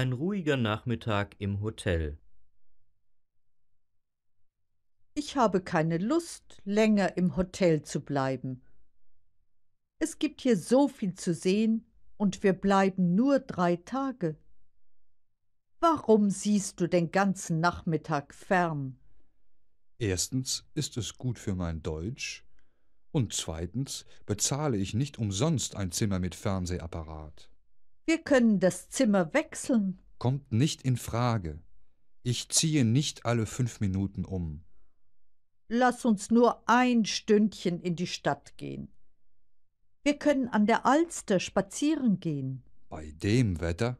Ein ruhiger Nachmittag im Hotel. Ich habe keine Lust, länger im Hotel zu bleiben. Es gibt hier so viel zu sehen und wir bleiben nur drei Tage. Warum siehst du den ganzen Nachmittag fern? Erstens ist es gut für mein Deutsch und zweitens bezahle ich nicht umsonst ein Zimmer mit Fernsehapparat. Wir können das Zimmer wechseln. Kommt nicht in Frage. Ich ziehe nicht alle fünf Minuten um. Lass uns nur ein Stündchen in die Stadt gehen. Wir können an der Alster spazieren gehen. Bei dem Wetter?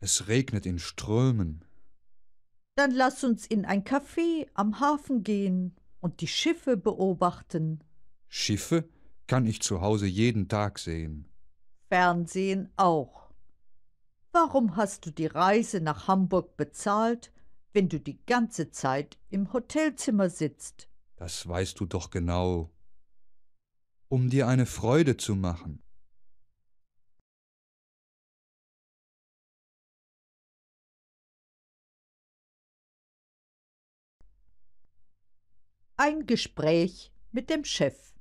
Es regnet in Strömen. Dann lass uns in ein Café am Hafen gehen und die Schiffe beobachten. Schiffe kann ich zu Hause jeden Tag sehen. Fernsehen auch. Warum hast du die Reise nach Hamburg bezahlt, wenn du die ganze Zeit im Hotelzimmer sitzt? Das weißt du doch genau. Um dir eine Freude zu machen. Ein Gespräch mit dem Chef.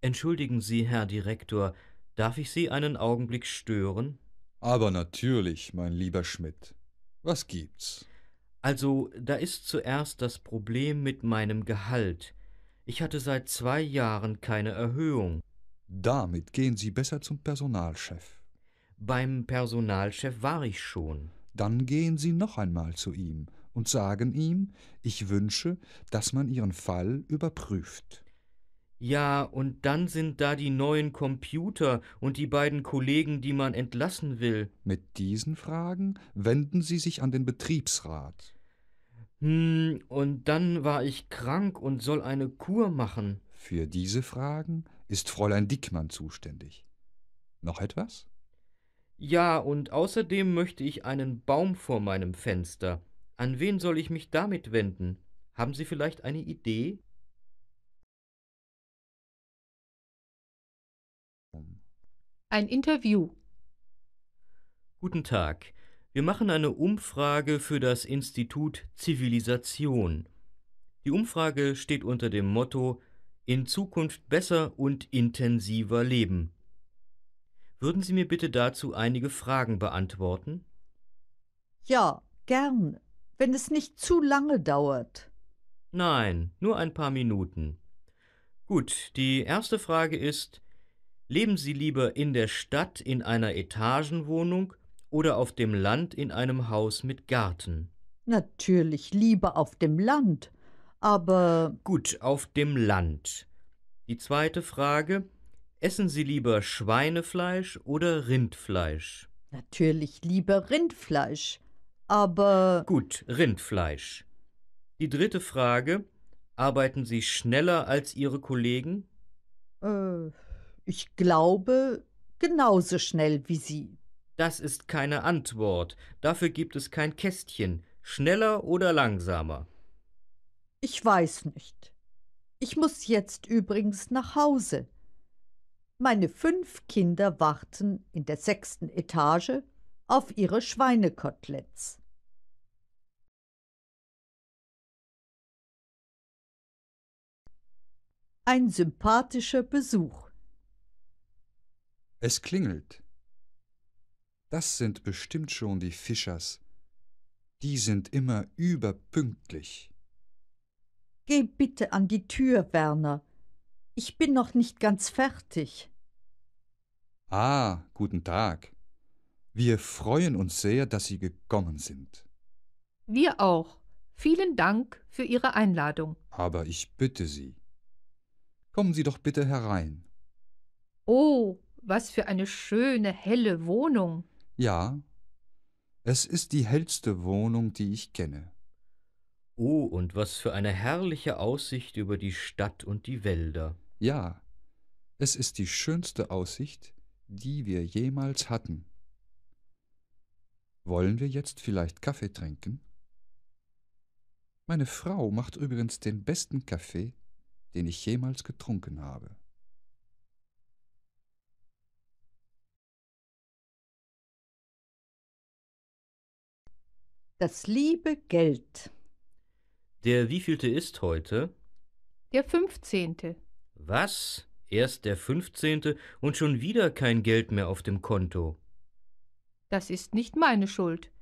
Entschuldigen Sie, Herr Direktor, Darf ich Sie einen Augenblick stören? Aber natürlich, mein lieber Schmidt. Was gibt's? Also, da ist zuerst das Problem mit meinem Gehalt. Ich hatte seit zwei Jahren keine Erhöhung. Damit gehen Sie besser zum Personalchef. Beim Personalchef war ich schon. Dann gehen Sie noch einmal zu ihm und sagen ihm, ich wünsche, dass man Ihren Fall überprüft. Ja, und dann sind da die neuen Computer und die beiden Kollegen, die man entlassen will. Mit diesen Fragen wenden Sie sich an den Betriebsrat. Hm, und dann war ich krank und soll eine Kur machen. Für diese Fragen ist Fräulein Dickmann zuständig. Noch etwas? Ja, und außerdem möchte ich einen Baum vor meinem Fenster. An wen soll ich mich damit wenden? Haben Sie vielleicht eine Idee? Ein Interview. Guten Tag. Wir machen eine Umfrage für das Institut Zivilisation. Die Umfrage steht unter dem Motto In Zukunft besser und intensiver leben. Würden Sie mir bitte dazu einige Fragen beantworten? Ja, gern, wenn es nicht zu lange dauert. Nein, nur ein paar Minuten. Gut, die erste Frage ist, Leben Sie lieber in der Stadt in einer Etagenwohnung oder auf dem Land in einem Haus mit Garten? Natürlich lieber auf dem Land, aber. Gut, auf dem Land. Die zweite Frage. Essen Sie lieber Schweinefleisch oder Rindfleisch? Natürlich lieber Rindfleisch, aber. Gut, Rindfleisch. Die dritte Frage. Arbeiten Sie schneller als Ihre Kollegen? Äh, ich glaube, genauso schnell wie Sie. Das ist keine Antwort. Dafür gibt es kein Kästchen. Schneller oder langsamer? Ich weiß nicht. Ich muss jetzt übrigens nach Hause. Meine fünf Kinder warten in der sechsten Etage auf ihre Schweinekoteletts. Ein sympathischer Besuch. Es klingelt. Das sind bestimmt schon die Fischers. Die sind immer überpünktlich. Geh bitte an die Tür, Werner. Ich bin noch nicht ganz fertig. Ah, guten Tag. Wir freuen uns sehr, dass Sie gekommen sind. Wir auch. Vielen Dank für Ihre Einladung. Aber ich bitte Sie. Kommen Sie doch bitte herein. Oh, was für eine schöne, helle Wohnung. Ja, es ist die hellste Wohnung, die ich kenne. Oh, und was für eine herrliche Aussicht über die Stadt und die Wälder. Ja, es ist die schönste Aussicht, die wir jemals hatten. Wollen wir jetzt vielleicht Kaffee trinken? Meine Frau macht übrigens den besten Kaffee, den ich jemals getrunken habe. Das liebe Geld. Der wievielte ist heute? Der 15. Was? Erst der 15. und schon wieder kein Geld mehr auf dem Konto. Das ist nicht meine Schuld.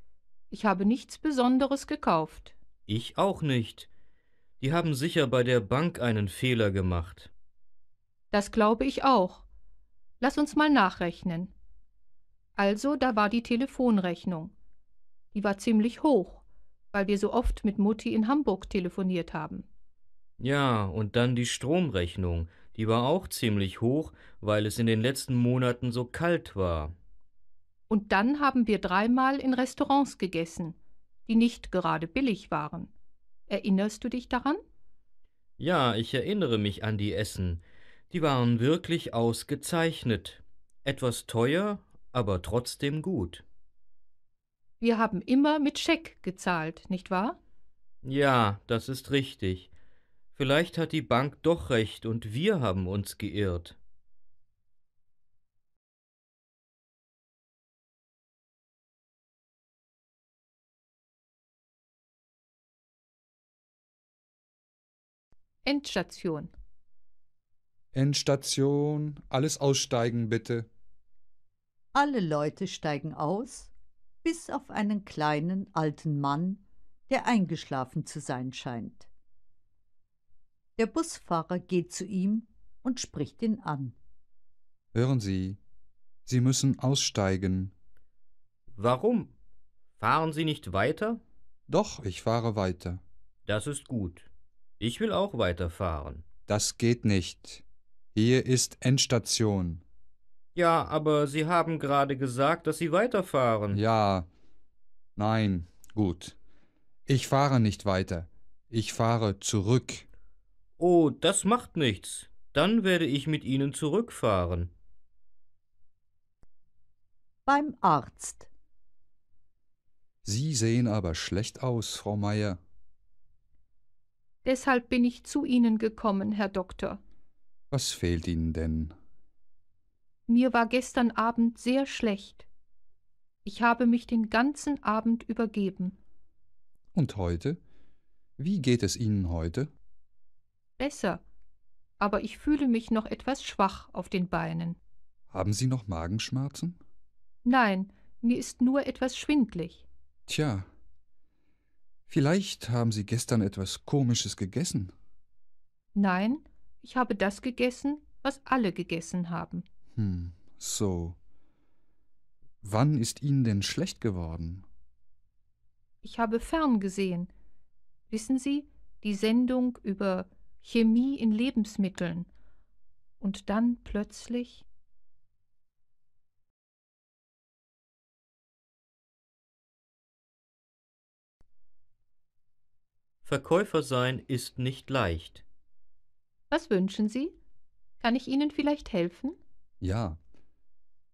Ich habe nichts Besonderes gekauft. Ich auch nicht. Die haben sicher bei der Bank einen Fehler gemacht. Das glaube ich auch. Lass uns mal nachrechnen. Also, da war die Telefonrechnung. Die war ziemlich hoch, weil wir so oft mit Mutti in Hamburg telefoniert haben. Ja, und dann die Stromrechnung. Die war auch ziemlich hoch, weil es in den letzten Monaten so kalt war. Und dann haben wir dreimal in Restaurants gegessen, die nicht gerade billig waren. Erinnerst du dich daran? Ja, ich erinnere mich an die Essen. Die waren wirklich ausgezeichnet. Etwas teuer, aber trotzdem gut. Wir haben immer mit Scheck gezahlt, nicht wahr? Ja, das ist richtig. Vielleicht hat die Bank doch recht und wir haben uns geirrt. Endstation. Endstation. Alles aussteigen, bitte. Alle Leute steigen aus bis auf einen kleinen alten Mann, der eingeschlafen zu sein scheint. Der Busfahrer geht zu ihm und spricht ihn an. Hören Sie, Sie müssen aussteigen. Warum? Fahren Sie nicht weiter? Doch, ich fahre weiter. Das ist gut. Ich will auch weiterfahren. Das geht nicht. Hier ist Endstation. Ja, aber Sie haben gerade gesagt, dass Sie weiterfahren. Ja. Nein, gut. Ich fahre nicht weiter. Ich fahre zurück. Oh, das macht nichts. Dann werde ich mit Ihnen zurückfahren. Beim Arzt. Sie sehen aber schlecht aus, Frau Meier. Deshalb bin ich zu Ihnen gekommen, Herr Doktor. Was fehlt Ihnen denn? Mir war gestern Abend sehr schlecht. Ich habe mich den ganzen Abend übergeben. Und heute? Wie geht es Ihnen heute? Besser, aber ich fühle mich noch etwas schwach auf den Beinen. Haben Sie noch Magenschmerzen? Nein, mir ist nur etwas schwindlig. Tja, vielleicht haben Sie gestern etwas Komisches gegessen. Nein, ich habe das gegessen, was alle gegessen haben. Hm, so. Wann ist Ihnen denn schlecht geworden? Ich habe fern gesehen. Wissen Sie, die Sendung über Chemie in Lebensmitteln. Und dann plötzlich. Verkäufer sein ist nicht leicht. Was wünschen Sie? Kann ich Ihnen vielleicht helfen? Ja,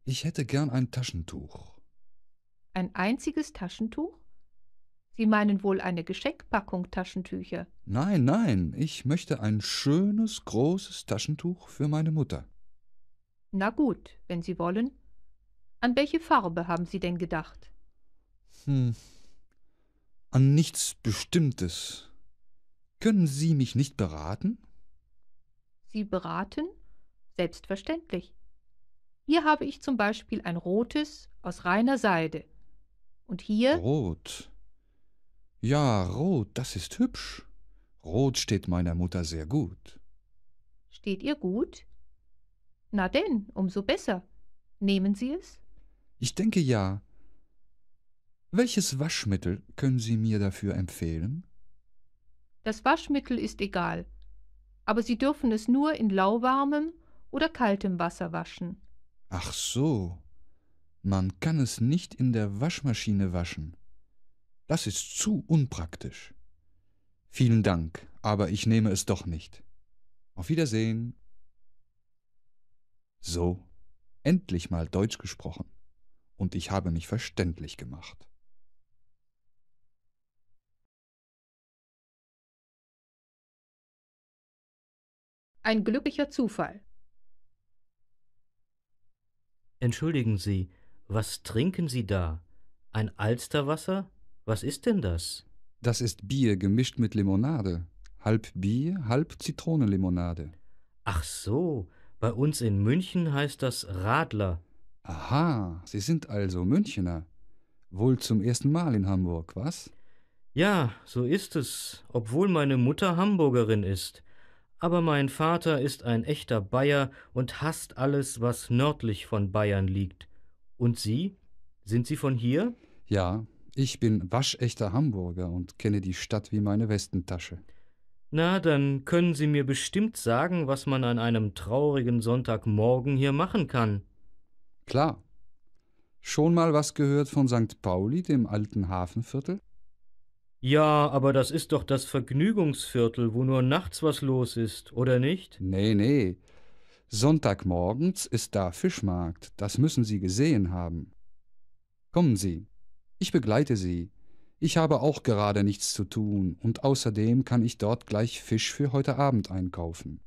ich hätte gern ein Taschentuch. Ein einziges Taschentuch? Sie meinen wohl eine Geschenkpackung Taschentücher? Nein, nein, ich möchte ein schönes, großes Taschentuch für meine Mutter. Na gut, wenn Sie wollen. An welche Farbe haben Sie denn gedacht? Hm, an nichts Bestimmtes. Können Sie mich nicht beraten? Sie beraten? Selbstverständlich. Hier habe ich zum Beispiel ein rotes aus reiner Seide. Und hier. Rot. Ja, rot, das ist hübsch. Rot steht meiner Mutter sehr gut. Steht ihr gut? Na denn, umso besser. Nehmen Sie es? Ich denke ja. Welches Waschmittel können Sie mir dafür empfehlen? Das Waschmittel ist egal, aber Sie dürfen es nur in lauwarmem oder kaltem Wasser waschen. Ach so, man kann es nicht in der Waschmaschine waschen. Das ist zu unpraktisch. Vielen Dank, aber ich nehme es doch nicht. Auf Wiedersehen. So, endlich mal Deutsch gesprochen, und ich habe mich verständlich gemacht. Ein glücklicher Zufall. Entschuldigen Sie, was trinken Sie da? Ein Alsterwasser? Was ist denn das? Das ist Bier gemischt mit Limonade. Halb Bier, halb Zitronenlimonade. Ach so, bei uns in München heißt das Radler. Aha, Sie sind also Münchener. Wohl zum ersten Mal in Hamburg, was? Ja, so ist es, obwohl meine Mutter Hamburgerin ist aber mein Vater ist ein echter Bayer und hasst alles, was nördlich von Bayern liegt. Und Sie? Sind Sie von hier? Ja, ich bin waschechter Hamburger und kenne die Stadt wie meine Westentasche. Na, dann können Sie mir bestimmt sagen, was man an einem traurigen Sonntagmorgen hier machen kann. Klar. Schon mal was gehört von St. Pauli, dem alten Hafenviertel? Ja, aber das ist doch das Vergnügungsviertel, wo nur nachts was los ist, oder nicht? Nee, nee. Sonntagmorgens ist da Fischmarkt, das müssen Sie gesehen haben. Kommen Sie, ich begleite Sie. Ich habe auch gerade nichts zu tun, und außerdem kann ich dort gleich Fisch für heute Abend einkaufen.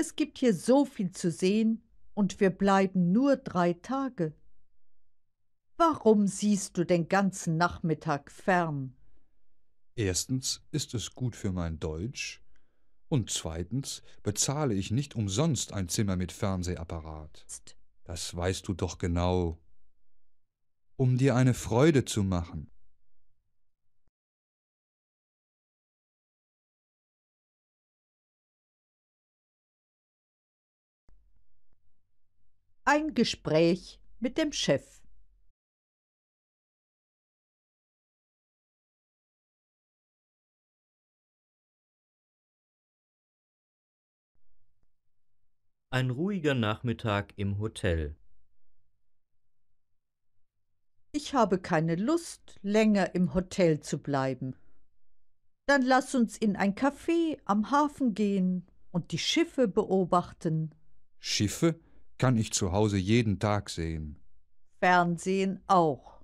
Es gibt hier so viel zu sehen und wir bleiben nur drei Tage. Warum siehst du den ganzen Nachmittag fern? Erstens ist es gut für mein Deutsch und zweitens bezahle ich nicht umsonst ein Zimmer mit Fernsehapparat. Das weißt du doch genau. Um dir eine Freude zu machen. Ein Gespräch mit dem Chef. Ein ruhiger Nachmittag im Hotel. Ich habe keine Lust, länger im Hotel zu bleiben. Dann lass uns in ein Café am Hafen gehen und die Schiffe beobachten. Schiffe? kann ich zu Hause jeden Tag sehen. Fernsehen auch.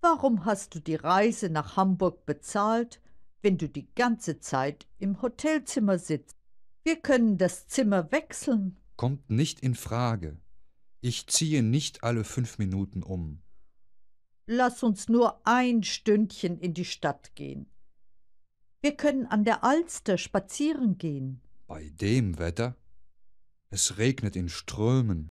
Warum hast du die Reise nach Hamburg bezahlt, wenn du die ganze Zeit im Hotelzimmer sitzt? Wir können das Zimmer wechseln. Kommt nicht in Frage. Ich ziehe nicht alle fünf Minuten um. Lass uns nur ein Stündchen in die Stadt gehen. Wir können an der Alster spazieren gehen. Bei dem Wetter? Es regnet in Strömen.